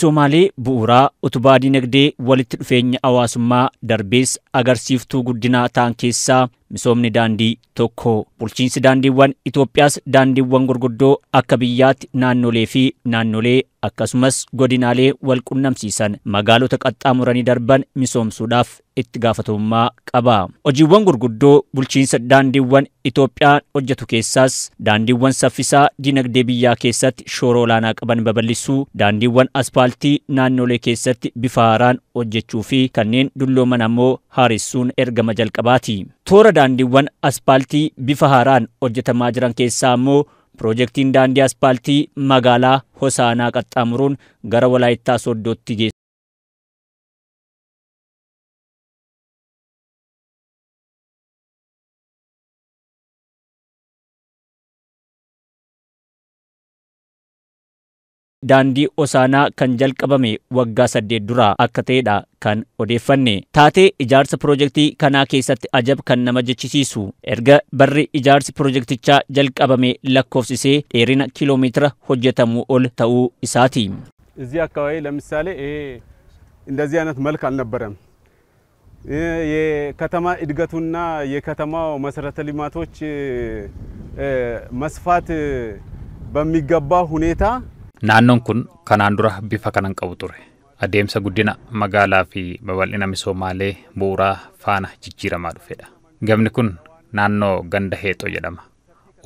soomaalee bu'uuraa utubaa dinagdee walitti dhufeenya hawaasummaa darbees agarsiiftuu guddinaa ta'an keessaa misoomni daandii tokko bulchiinsi daandiiwwan Itoophiyaas daandiiwwan gurguddoo akka biyyaatti naannolee fi naannolee akkasumas godinaalee wal qunnamsiisan magaalota qaxxaamuranii darban misoomsuudhaaf itti gaafatamummaa qaba. Hojiiwwan gurguddoo bulchiinsa daandiiwwan Itoophiyaan hojjetu keessaas daandiiwwan saffisaa dinagdee biyyaa keessatti shoora olaanaa qaban baballisuu daandiiwwan aspaaltii naannolee keessatti bifa haaraan hojjechuu fi kanneen dullooman ammoo haaressuun ergama jalqabaati. daandiiwwan aspaaltii bifa haaraan hojjetamaa jiran keessaa immoo piroojektiin daandii aspaaltii magaalaa Hosaanaa qaxxaamuruun gara Walaayittaa Soddootti geessa. daandii Osaanaa kan jalqabame waggaa saddeet duraa akka ta'edha kan odeeffanne. Taatee ijaarsa piroojektii kanaa keessatti ajab kan nama jechisiisu erga barri ijaarsi piroojektichaa jalqabame lakkoofsisee dheerina kiiloomeetira hojjetamuu ol ta'uu isaati. እዚህ አካባቢ ለምሳሌ ይሄ እንደዚህ አይነት መልክ አልነበረም። የከተማ እድገቱና የከተማው መሰረተ ልማቶች መስፋት በሚገባ ሁኔታ Naannoon kun kanaan dura bifa kanan qabu ture. Adeemsa guddina magaalaa fi babal'ina misoomaalee bu'uuraa faana jijjiiramaa dhufedha. Gamni kun naannoo ganda heexoo jedhama.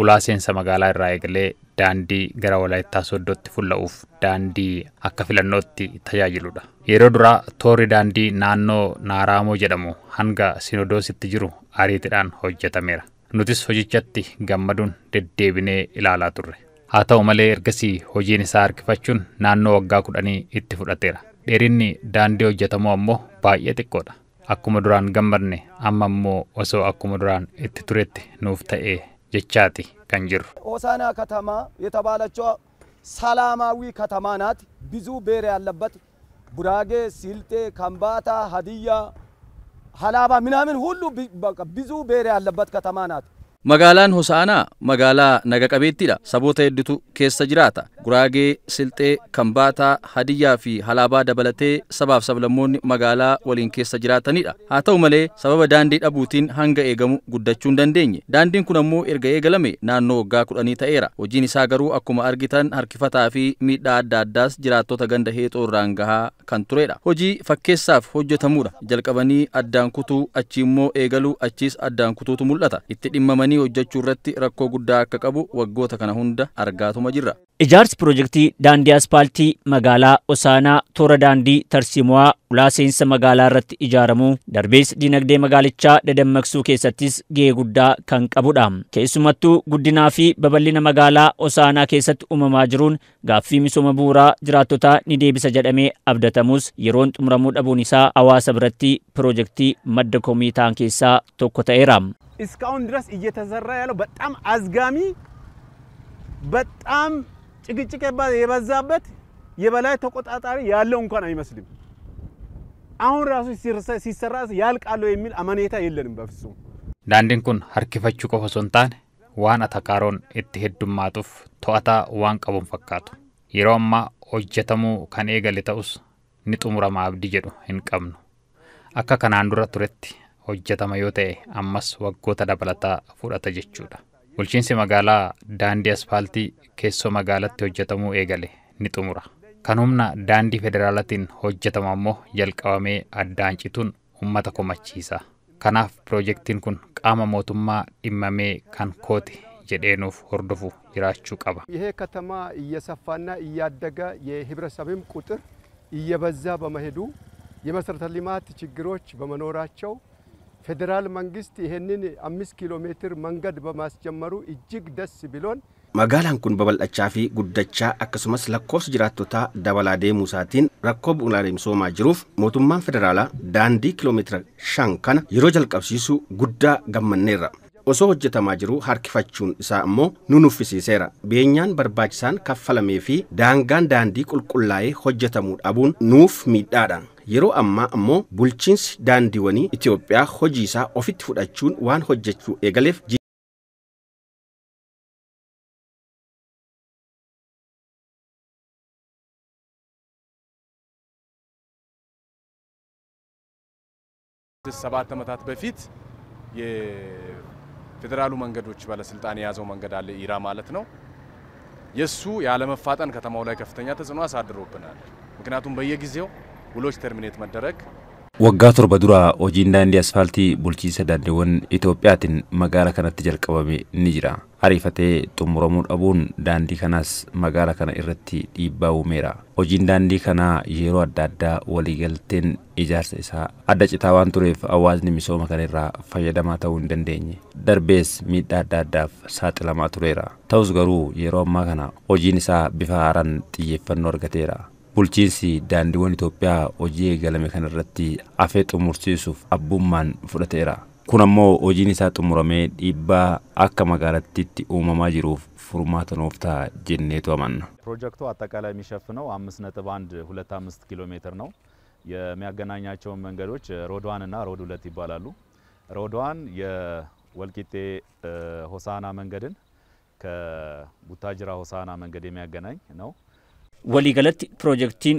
Ulaa seensa magaalaa irraa eegalee daandii gara walaayittaa soddootti fulla'uuf daandii akka filannootti tajaajiludha. Yeroo duraa toorri daandii naannoo Naaraamoo jedhamu hanga sinodositti jiru ariitidhaan hojjetameera. Nutis hojichatti gammaduun deddeebinee ilaalaa turre. haa ta'u malee ergasii hojiin isaa harkifachuun naannoo waggaa kudhanii itti fudhateera dheerinni daandii hojjetamoo ammoo baay'ee xiqqoodha akkuma duraan gammadne amma ammoo osoo akkuma duraan itti turetti nuuf ta'ee jechaati kan jiru ሆሳዕና ከተማ የተባለችው ሰላማዊ ከተማ ናት። ብዙ ብሔር ያለበት ጉራጌ፣ ሲልጤ፣ ከምባታ፣ hadiyyaa halaabaa minaamin hulluu bizuu ብሔር ያለበት katamaa naati. Magaalaan Hosaanaa magaalaa naga qabeettiidha. Saboota hedduutu keessa jiraata. Guraagee, Silxee, Kambaataa, Hadiyyaa fi Halaabaa dabalatee sabaaf sablammoonni magaalaa waliin keessa jiraatanidha. Haa ta'u malee sababa daandii dhabuutiin hanga eegamu guddachuu hin dandeenye. Daandiin kun ammoo erga eegalame naannoo waggaa kudhanii ta'eera. Hojiin isaa garuu akkuma argitan harkifataa fi miidhaa adda addaas jiraattota ganda heexoo irraan gahaa kan turedha. Hojii fakkeessaaf hojjetamudha. Jalqabanii addaan kutuu achi immoo eegaluu achiis addaan kutuutu mul'ata. Itti dhimmamanii hojjechuu irratti rakkoo guddaa akka qabu waggoota kana hunda argaatuma jirra. Ijaarsi piroojektii daandii aspaaltii magaalaa Osaanaa toora daandii Tarsiimuwaa konkolaa seensa magaalaa irratti ijaaramuu darbees dinagdee magaalichaa dadammaksuu keessattis gahee guddaa kan qabudha. Keessumattuu guddinaa fi babal'ina magaalaa Osaanaa keessatti uumamaa jiruun gaaffii misooma bu'uuraa jiraattotaa ni deebisa jedhamee abdatamus yeroon xumuramuu dhabuun isaa hawaasa biratti piroojektii madda komii ta'an keessaa tokko ta'eera. እስካሁን ድረስ እየተሰራ ያለው በጣም አዝጋሚ በጣም ጭቅጭቅ የበዛበት የበላይ ተቆጣጣሪ ያለው እንኳን አይመስልም። አሁን ራሱ ሲሰራ ያልቃሉ የሚል አመኔታ hin በፍጹም። daandiin kun harkifachuu qofa osoo hin taane waan Atakaroon itti heddummaatuuf to'ataa waan qabuun fakkaatu. Yeroo ammaa hojjetamuu kan eegale ta'us ni xumurama abdii jedhu hin qabnu. Akka kanaan dura turetti hojjetama yoo ta'e ammas waggoota dabalataa fudhata jechuudha. Bulchiinsi magaalaa daandii asfaaltii keessoo magaalatti hojjetamuu eegale ni xumura. Kan humna daandii federaalaatiin hojjetamu ammoo jalqabamee addaan cituun uummata komachiisa. Kanaaf piroojektiin kun qaama mootummaa dhimmamee kan kooti jedheenuuf hordofu jiraachuu qaba። katamaa iyya iyya saffaannaa yee ይሄ ከተማ እየሰፋና እያደገ የህብረተሰብም ቁጥር እየበዛ በመሄዱ የመሰረተ ልማት ችግሮች በመኖራቸው ፌዴራል መንግስት ይህንን አምስት ኪሎ mangad bamaas jammaru ijjig ደስ biloon. magaalaan kun babal'achaa fi guddachaa akkasumas lakkoofsa jiraattotaa dabalaa deemuu isaatiin rakkoo bu'uuraalee misoomaa jiruuf mootummaan federaalaa daandii kiiloomeetira shan kana yeroo jalqabsiisuu guddaa gammanneerra. osoo hojjetamaa jiru harkifachuun isaa immoo nu nuffisiiseera beenyaan barbaachisaan kaffalamee fi daangaan daandii qulqullaa'ee hojjetamuu dhabuun nuuf miidhaadha yeroo ammaa immoo bulchiinsi daandiiwwanii Itoophiyaa hojii isaa ofitti fudhachuun waan hojjechuu eegaleef ሰባት ዓመታት በፊት የፌዴራሉ መንገዶች ባለስልጣን የያዘው መንገድ አለ ኢራ ማለት ነው። የሱ ያለመፋጠን ከተማው ላይ ከፍተኛ ተጽዕኖ አሳድሮብናል። ምክንያቱም በየጊዜው ውሎች ተርሚኔት መደረግ Waggaa torba duraa hojiin daandii asfaaltii bulchiinsa daandiiwwan Itoophiyaatiin magaala kanatti jalqabame ni jira. Ariifatee xumuramuu dhabuun daandii kanaas magaala kana irratti dhiibbaa uumeera. Hojiin daandii kanaa yeroo adda addaa waliigalteen ijaarsa isaa adda citaa waan tureef hawaasni misooma kana irraa fayyadamaa ta'uu hin dandeenye. Darbees miidhaa adda addaaf saaxilamaa tureera. Ta'us garuu yeroo ammaa kana hojiin isaa bifa haaraan xiyyeeffannoo argateera. bulchiinsi daandiiwwan Itoophiyaa hojii eegalame kana irratti afee xumursiisuuf abbummaan fudhateera. Kun ammoo hojiin isaa xumuramee dhiibbaa akka magaalattiitti uumamaa jiruuf furmaata nuuf ta'a jenneetu amanna። ፕሮጀክቱ አጠቃላይ የሚሸፍነው 5.125 ኪሎ ሜትር ነው። የሚያገናኛቸውን መንገዶች ሮድ ዋን እና ሮድ ሁለት ይባላሉ። ሮድ ዋን የወልቂጤ ሆሳና መንገድን ከቡታጅራ ሆሳና መንገድ የሚያገናኝ ነው። Waliigalatti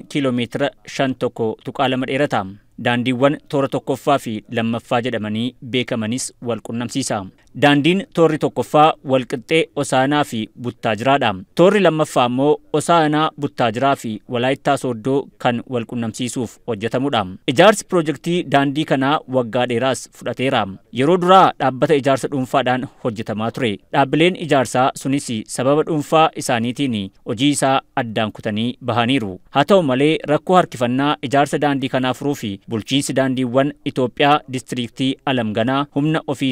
kiiloo meetira shan tokko tuqaa lama dheerata. Daandiiwwan toora tokkoffaa fi lammaffaa jedhamanii beekamanis wal qunnamsiisa. Daandiin toorri tokkoffaa wal qixxee Osaanaa fi Buttaajiraadha. Toorri lammaffaa immoo Osaanaa, jiraa fi Walaayittaa Sooddoo kan wal qunnamsiisuuf hojjetamudha. Ijaarsi piroojektii daandii kanaa waggaa dheeraas fudhateera. Yeroo duraa dhaabbata ijaarsa dhuunfaadhaan hojjetamaa ture. Dhaabbileen ijaarsaa sunis sababa dhuunfaa isaaniitiin hojii isaa addaan kutanii bahaniiru. Haa ta'u malee rakkoo harkifannaa ijaarsa daandii kanaa furuu fi bulchiinsi daandiiwwan Itoophiyaa diistiriiktii Alamganaa humna ofii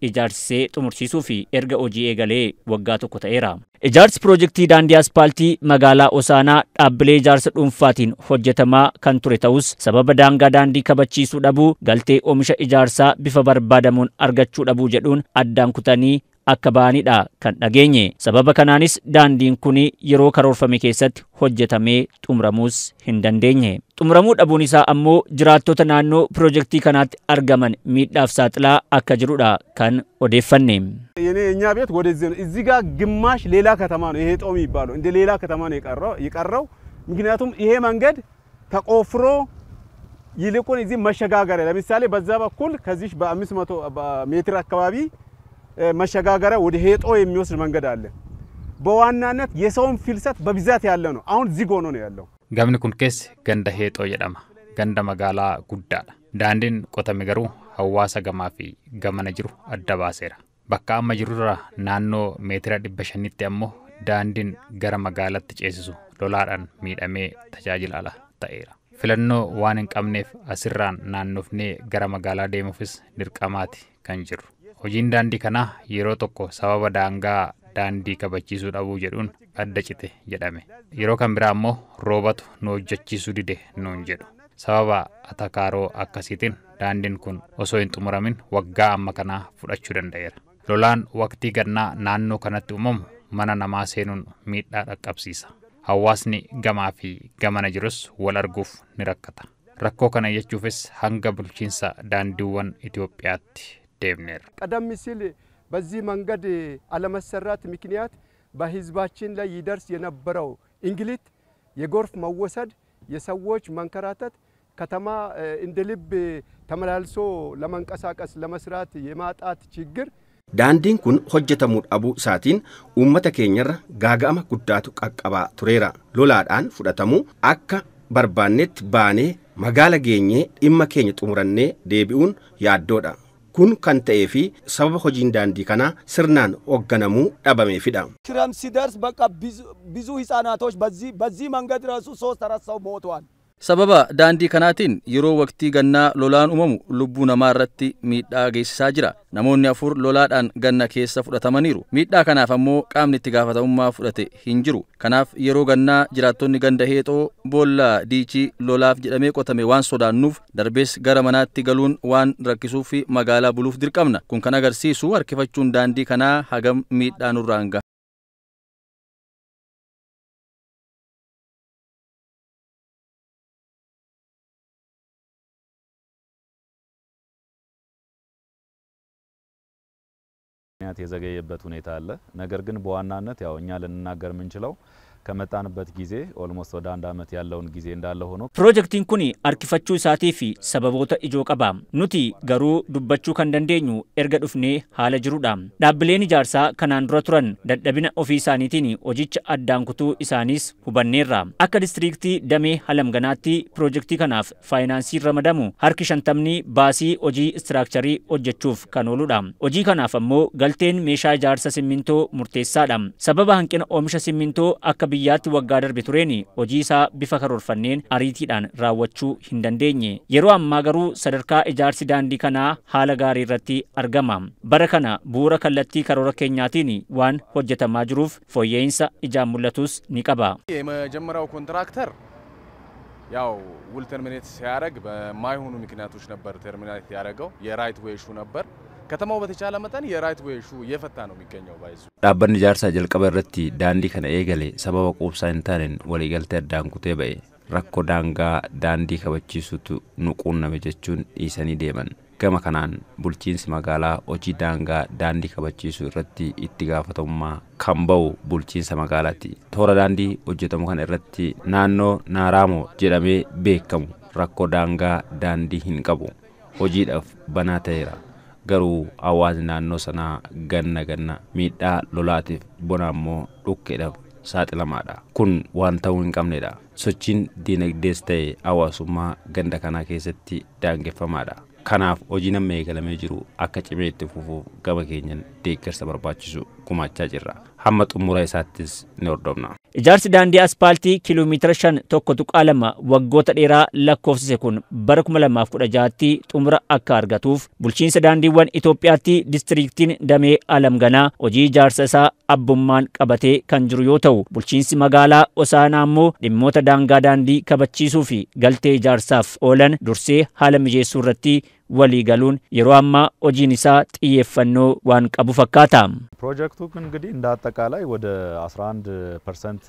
ijaarsa ijaarsisee xumursiisuu fi erga hojii eegalee waggaa tokko ta'eera. Ijaarsi piroojektii daandii aspaaltii magaalaa Osaanaa dhaabbilee ijaarsa dhuunfaatiin hojjetamaa kan ture ta'us sababa daangaa daandii kabachiisuu dhabuu galtee oomisha ijaarsaa bifa barbaadamuun argachuu dhabuu jedhuun addaan kutanii akka baanidha kan dhageenye. Sababa kanaanis daandiin kuni yeroo karoorfame keessatti hojjetamee xumuramuus hin dandeenye. Xumuramuu dhabuun isaa ammoo jiraattota naannoo piroojektii kanaatti argaman miidhaaf saaxilaa akka jirudha kan odeeffanne. የእኛ ቤት ወደዚህ ነው። እዚህ ጋር ግማሽ ሌላ ከተማ ነው። ይሄ ጦም ይባለው እንደ ሌላ ከተማ ነው የቀረው። ምክንያቱም ይሄ መንገድ ተቆፍሮ ይልቁን እዚህ መሸጋገሪያ ለምሳሌ በዛ በኩል ከዚህ በ500 መሸጋገሪያ ወደ ሄጦ የሚወስድ መንገድ አለ። በዋናነት የሰውን ፍልሰት በብዛት ያለ ነው። አሁን ዚግ ሆኖ ነው ያለው። ገምን ኩን ገንደ ሄጦ የደማ ገንደ መጋላ ጉዳ ዳንድን ቆተሚ ሀዋሳ ገማ ገመነ ጅሩ አደባሴራ በካ አማ ጅሩራ ናኖ ሜትራ ዲበ ሸኒት አሞ ገረ መጋላት ጨስሱ ሎላዳን ሚደሜ ተጃጅላላ ተኤራ ፍለኖ ዋን ቀምኔፍ አስራን ናኖፍኔ ገረ መጋላ ዴሞፍስ ድርቀማት ከንጅሩ Hojiin daandii kanaa yeroo tokko sababa daangaa daandii kabachiisuu dhabuu jedhuun adda cite jedhame. Yeroo kan biraa immoo roobatu nu hojjechiisuu dide nuun jedhu. Sababa atakaaroo akkasiitiin daandiin kun osoo hin xumuramin waggaa amma kanaa fudhachuu danda'eera. Lolaan waqtii gannaa naannoo kanatti uumamu mana namaa seenuun miidhaa dhaqqabsiisa. Hawaasni gamaa fi gamana jirus wal arguuf ni rakkata. Rakkoo kana jechuufis hanga bulchiinsa daandiiwwan Itoophiyaatti ደብነር ቀደም ሲል በዚህ መንገድ አለመሰራት ምክንያት በህዝባችን ላይ ይደርስ የነበረው እንግልት፣ የጎርፍ መወሰድ፣ የሰዎች መንከራተት ከተማ እንደ ልብ ተመላልሶ ለመንቀሳቀስ ለመስራት የማጣት ችግር daandiin kun hojjetamuu dhabuu isaatiin uummata keenyarra gaaga'ama guddaatu qaqqabaa tureera lolaadhaan fudhatamuu akka barbaannetti baanee magaala geenyee dhimma keenya xumurannee deebi'uun yaaddoodha kun kan ta'ee fi sababa hojiin daandii kana sirnaan ogganamuu dhabameefidha. ክረምት ሲደርስ bakka bizuu isaanaa በዚህ በዚህ መንገድ ራሱ ሶስት አራት ሰው Sababa daandii kanaatiin yeroo waqtii gannaa lolaan uumamu lubbuu namaa irratti miidhaa geessisaa jira. Namoonni afur lolaadhaan ganna keessa fudhatamaniiru. Miidhaa kanaaf ammoo qaamni itti gaafatamummaa fudhate hin jiru. Kanaaf yeroo gannaa jiraattonni ganda heexoo boollaa diichii lolaaf jedhamee qotame waan sodaannuuf darbees gara manaatti galuun waan rakkisuuf magaalaa buluuf dirqamna. Kun kan agarsiisu harkifachuun daandii kanaa hagam miidhaa nurraan ga'a. ምክንያት የዘገየበት ሁኔታ አለ። ነገር ግን በዋናነት ያው እኛ ልንናገር የምንችለው ከመጣንበት ጊዜ ኦልሞስት ወደ አንድ ዓመት ያለውን ጊዜ እንዳለ ሆኖ ፕሮጀክቲን ኩኒ አርኪፈቹ ሳቴ ፊ ሰበቦተ ኢጆ ቀባ ኑቲ ገሩ ዱበቹ ከንደንዴኙ ኤርገ ዱፍኔ ሃለ ጅሩዳ ዳብሌን ጃርሳ ከናንዱረ ቱረን ደደቢነ ኦፊ ኢሳኒቲኒ ኦጂች አዳንኩቱ ኢሳኒስ ሁበኔራ አከ ዲስትሪክቲ ደሜ ሀለም ገናቲ ፕሮጀክቲ ከናፍ ፋይናንሲ ረመደሙ ሀርኪ ሸንተምኒ ባሲ ኦጂ ስትራክቸሪ ኦጀቹፍ ከኖሉዳ ኦጂ ከናፍ አሞ ገልቴን ሜሻ ኢጃርሰ ሲሚንቶ ሙርቴሳዳ ሰበባ ሀንቂነ ኦምሸ ሲሚንቶ አከ biyyaatti waggaa darbe tureen hojii isaa bifa karoorfanneen ariitiidhaan raawwachuu hin dandeenye. Yeroo ammaa garuu sadarkaa ijaarsi daandii kanaa haala gaarii irratti argama. Bara kana bu'uura kallattii karoora keenyaatiin waan hojjetamaa jiruuf fooyya'insa ijaan mul'atus ni qaba. የመጀመሪያው ኮንትራክተር ያው ውል ተርሚኔት ሲያደርግ በማይሆኑ ምክንያቶች ነበር ተርሚኔት ያደረገው። የራይት ዌይ ኢሹ ነበር። Dhaabbanni ijaarsaa jalqaba irratti daandii kana eegalee sababa quubsaa hin taaneen waliigaltee addaan kutee ba'e rakkoo daangaa daandii kabachiisutu nu quunname jechuun dhiisanii deeman. Gama kanaan bulchiinsi magaalaa hojii daangaa daandii kabachiisuu irratti itti gaafatamummaa kan ba'u bulchiinsa magaalaati. Toora daandii hojjetamu kana irratti naannoo Naaraamoo jedhamee beekamu rakkoo daangaa daandii hin qabu. Hojiidhaaf banaa ta'eera. garuu hawaasni naannoo sanaa ganna ganna miidhaa lolaatiif bona ammoo dhukkeedhaaf saaxilamaadha kun waan ta'uu hin qabnedha sochiin diinagdees ta'e hawaasummaa ganda kanaa keessatti daangeffamaadha kanaaf hojii namni eegalamee jiru akka cimee itti fufuuf gama keenyan deeggarsa barbaachisu gumaachaa jirra. Hamma xumura isaattis ni hordofna. Ijaarsi daandii aspaaltii kiiloomeetira shan tokko tuqaa lama waggoota dheeraa lakkoofsise kun bara 2016tti xumura akka argatuuf bulchiinsa daandiiwwan Itoophiyaatti distiriktiin Damee Alamganaa hojii ijaarsa isaa abbummaan qabatee kan jiru yoo ta'u bulchiinsi magaalaa Osaanaa immoo dhimmoota daangaa daandii kabachiisuu fi galtee ijaarsaaf oolan dursee haala mijeessuu irratti walii galuun yeroo ammaa hojiin isaa xiyyeeffannoo waan qabu fakkaata። ፕሮጀክቱ እንግዲህ እንደ አጠቃላይ ወደ 11 ፐርሰንት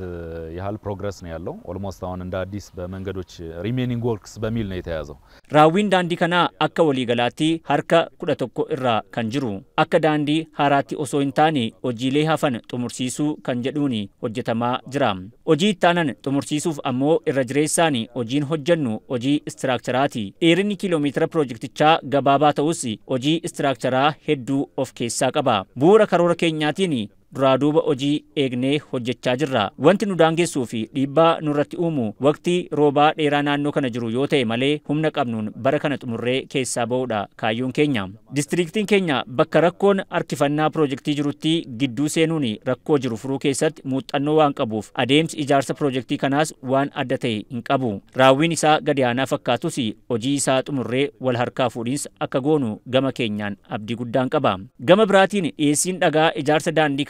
ያህል ፕሮግረስ ነው ያለው። ኦልሞስት አሁን እንደ አዲስ በመንገዶች ሪሜኒንግ ወርክስ በሚል ነው የተያዘው። raawwiin daandii kanaa akka waliigalaatti harka kudha tokko irraa kan jiru akka daandii haaraatti osoo hin taane hojiilee hafan xumursiisuu kan jedhuun hojjetamaa jira. Hojii ittaanaan xumursiisuuf ammoo irra jireessaan hojiin hojjannu hojii istiraakcharaati. Dheerinni kiiloomeetira piroojektichaa gabaabaa ta'us hojii istiraakcharaa hedduu of keessaa qaba. Bu'uura karoora keenyaatiin duraa duuba hojii eegnee hojjechaa jirra. Wanti nu daangessuu fi dhiibbaa nurratti uumu waqtii roobaa dheeraa naannoo kana jiru yoo ta'e malee humna qabnuun bara kana xumurree keessaa ba'uudha kaayyoon keenya. Distiriiktiin keenya bakka rakkoon harkifannaa proojektii jirutti gidduu seenuun rakkoo jiru furuu keessatti muuxannoo waan qabuuf adeemsi ijaarsa proojektii kanaas waan adda ta'e hin qabu. Raawwiin isaa gad aanaa fakkaatus hojii isaa xumurree wal harkaa fuudhiinsa akka goonu gama keenyaan abdii guddaan qaba. Gama biraatiin dhiyeessiin dhagaa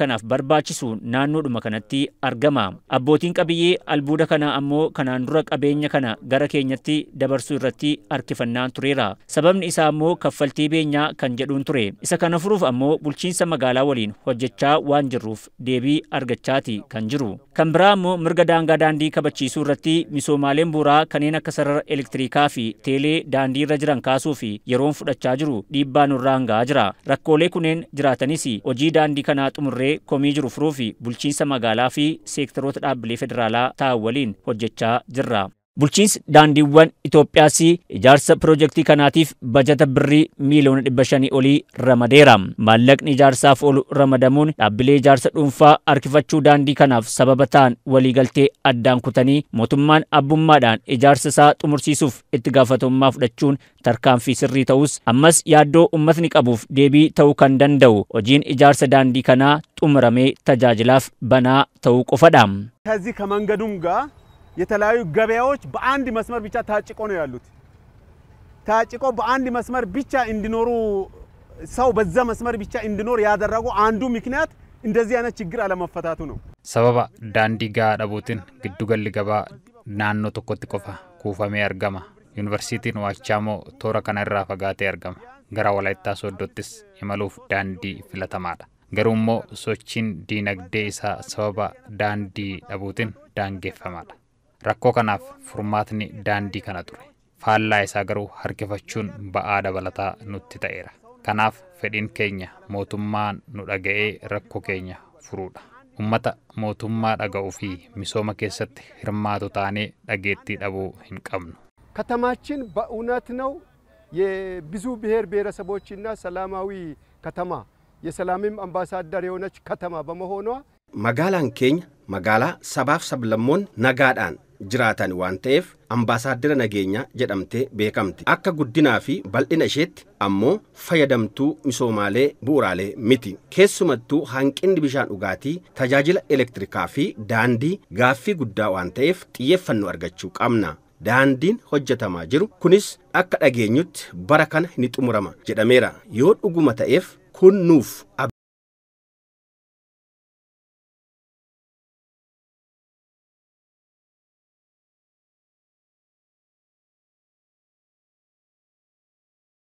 kanaaf barbaachisu naannoodhuma kanatti argama. Abbootiin qabiyyee albuuda kanaa ammoo kanaan dura qabeenya kana gara keenyatti dabarsuu irratti harkifannaan tureera. Sababni isaa ammoo kaffaltii beenyaa kan jedhuun ture. Isa kana furuuf ammoo bulchiinsa magaalaa waliin hojjechaa waan jirruuf deebii argachaati kan jiru. Kan biraa ammoo mirga daangaa daandii kabachiisuu irratti misoomaaleen buuraa kanneen akka sarara elektiriikaa fi teelee daandii irra jiran kaasuuf yeroon fudhachaa jiru dhiibbaan irraa jira. Rakkoolee kuneen jiraatanis hojii daandii kanaa xumurree komii jiru furuufi bulchiinsa magaalaa fi seektaroota dhaabbilee federaalaa ta'an waliin hojjechaa jirra. Bulchiinsi daandiiwwan Itoophiyaas ijaarsa piroojektii kanaatiif bajata birrii miiliyoona dhibba shanii olii ramadeera. Maallaqni ijaarsaaf oolu ramadamuun dhaabbilee ijaarsa dhuunfaa harkifachuu daandii kanaaf sababa ta'an waliigaltee addaan kutanii mootummaan abbummaadhaan ijaarsa isaa xumursiisuuf itti gaafatamummaa fudhachuun tarkaanfii sirrii ta'us ammas yaaddoo uummatni qabuuf deebii ta'uu kan danda'u hojiin ijaarsa daandii kanaa xumuramee tajaajilaaf banaa ta'uu qofadha. ከዚህ ከመንገዱም የተለያዩ ገበያዎች በአንድ መስመር ብቻ ታጭቆ ነው ያሉት። ታጭቆ በአንድ መስመር ብቻ እንዲኖሩ ሰው በዛ መስመር ብቻ እንዲኖር ያደረጉ አንዱ ምክንያት እንደዚህ አይነት ችግር አለመፈታቱ ነው። ሰበበ ዳንዲ ጋ ግዱገል ገባ ናኖ ቶኮት ቆፈ ኩፈሜ አርገማ ዩኒቨርሲቲን ዋቻሞ ቶረ ከነራ ፈጋቴ አርገማ ገራ ወላይታ ሶዶትስ የመሉፍ ዳንዲ ፍለተማዳ ገሩሞ ሶችን ዲነግዴ ኢሳ ሰበበ ዳንዲ ደቡትን ዳንጌፈማዳ Rakkoo kanaaf furmaatni daandii kana ture faallaa isaa garuu harkifachuun ba'aa dabalataa nutti ta'eera kanaaf fedhiin keenya mootummaan nu dhaga'ee rakkoo keenya furuudha ummata mootummaa dhaga'uu fi misooma keessatti hirmaatu taanee dhageettii dhabuu hin qabnu. Katamaachii ba'uunatiin awwooye bishuu biheer beeree saboichii salamaawii katamaa salamim ambaasaadar Yonach Katama bamahoonnua. Magaalaan keenya magaalaa sabaaf fi nagaadhaan jiraatan waan ta'eef ambaasaaddara nageenya jedhamtee beekamti akka guddinaa fi bal'ina isheetti ammoo fayyadamtuu misoomaalee bu'uraalee miti keessumattuu hanqinni bishaan dhugaatii tajaajila elektirikaa fi daandii gaaffii guddaa waan ta'eef xiyyeeffannoo argachuu qabna daandiin hojjetamaa jiru kunis akka dhageenyutti bara kana ni xumurama jedhameera yoo dhuguma ta'eef kun nuuf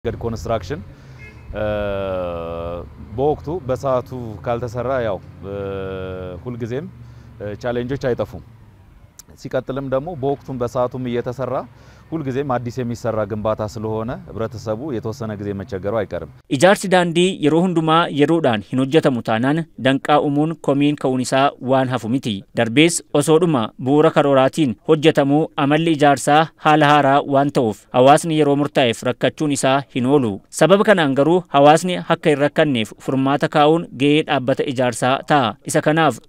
መንገድ ኮንስትራክሽን በወቅቱ በሰዓቱ ካልተሰራ ያው ሁልጊዜም ቻሌንጆች አይጠፉም። ሲቀጥልም ደግሞ በወቅቱም በሰዓቱም እየተሰራ ሁልጊዜም አዲስ የሚሰራ ግንባታ ስለሆነ ህብረተሰቡ የተወሰነ ጊዜ መቸገሩ አይቀርም። ኢጃርሲ ዳንዲ የሮ ሁንዱማ የሮዳን ሂኖጀተሙ ደንቃ ኡሙን ኮሚን ከውኒሳ ዋን ሀፉሚቲ ደርቤስ ኦሶዱማ ቡረ ከሮራቲን ሆጀተሙ አመል ኢጃርሳ ሀለሃራ ዋን ተውፍ ሀዋስኒ የሮ ሙርታኤፍ ረከቹን ኢሳ ሂኖሉ ሰበብ ከናን ገሩ ሀዋስኒ ሀከ ይረከኔፍ ፉርማተ ካውን ዳበተ ኢጃርሳ ታ ኢሰ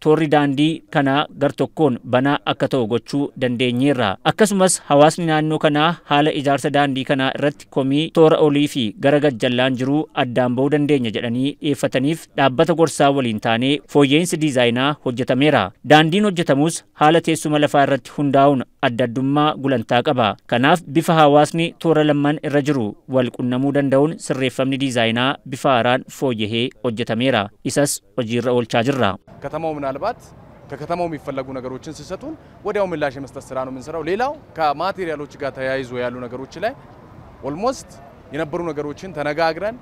ቶሪ ዳንዲ ከና ገርቶኮን በና አከተው ጎቹ ደንዴኝራ አከሱመስ ሀዋስኒ ናኖ kanaa haala ijaarsa daandii kanaa irratti komii toora olii fi gara gajjallaan jiru addaan ba'uu dandeenya jedhanii dhiyeeffataniif dhaabbata gorsaa waliin taanee fooyya'insi diizaayinaa hojjetameera. Daandiin hojjetamus haala teessuma lafaa irratti hundaa'uun adda addummaa gulantaa qaba. Kanaaf bifa hawaasni toora lamman irra jiru wal qunnamuu danda'uun sirreeffamni diizaayinaa bifa haaraan fooyyahee hojjetameera. Isas hojiirra oolchaa jirra. Katamaው ምናልባት ከከተማው የሚፈለጉ ነገሮችን ሲሰጡን ወዲያው ምላሽ የመስጠት ስራ ነው የምንሰራው። ሌላው ከማቴሪያሎች ጋር ተያይዞ ያሉ ነገሮች ላይ ኦልሞስት የነበሩ ነገሮችን ተነጋግረን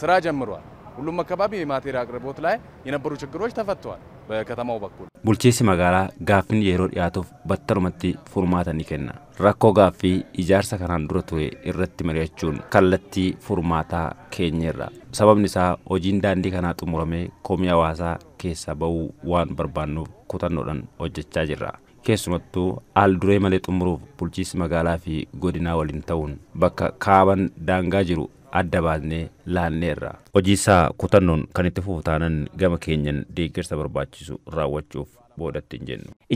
ስራ ጀምሯል። ሁሉም አካባቢ የማቴሪያ አቅርቦት ላይ የነበሩ ችግሮች ተፈተዋል። በከተማው በኩል ቡልቼሲ መጋራ ጋፍን የሮ ያቶፍ በተሩመቲ ፉርማተን ይከና ረኮ ጋፊ ኢጃርሰ ከናን ዱረቱዌ እረት መሪያችን ከለቲ ፉርማታ ኬኝራ ሰበብን ሳ ኦጂን ዳንዲ ከና keessaa ba'uu waan barbaannuuf kutannoodhaan hojjechaa jirra. Keessumattuu al duree malee xumuruuf bulchiisi magaalaa fi godinaa waliin ta'uun bakka kaaban daangaa jiru adda baasnee laanneerra. Hojii isaa kutannoon kan itti fuutaanan gama keenyan deeggarsa barbaachisu raawwachuuf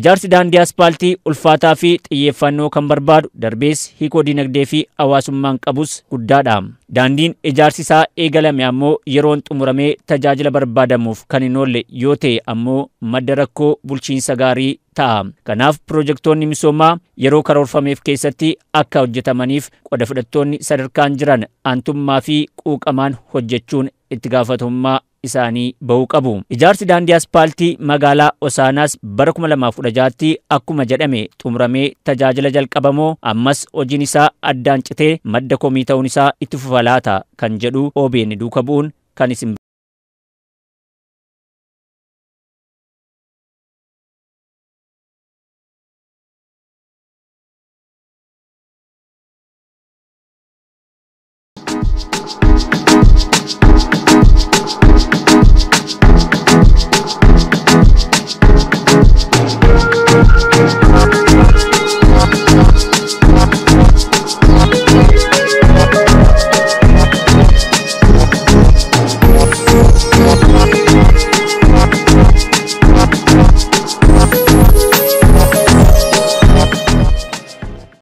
Ijaarsi daandii aspaaltii ulfaataa fi xiyyeeffannoo kan barbaadu darbees hiikoo dinagdee fi hawaasummaan qabus guddaadha. Daandiin ijaarsi isaa eegalame ammoo yeroon xumuramee tajaajila barbaadamuuf kan hin oolle yoo ta'e ammoo madda rakkoo bulchiinsa gaarii ta'a. Kanaaf pirojektoonni misoomaa yeroo karoorfameef keessatti akka hojjetamaniif qoda fudhattoonni sadarkaan jiran aantummaa fi quuqamaan hojjechuun itti gaafatamummaa isaanii ba'uu qabu. Ijaarsi daandii aspaaltii magaalaa Osaanaas bara 2016tti akkuma jedhame xumuramee tajaajila jalqabamoo ammas hojiin isaa addaan citee madda komii ta'uun isaa itti fufalaata kan jedhu OBN duuka bu'uun kan isin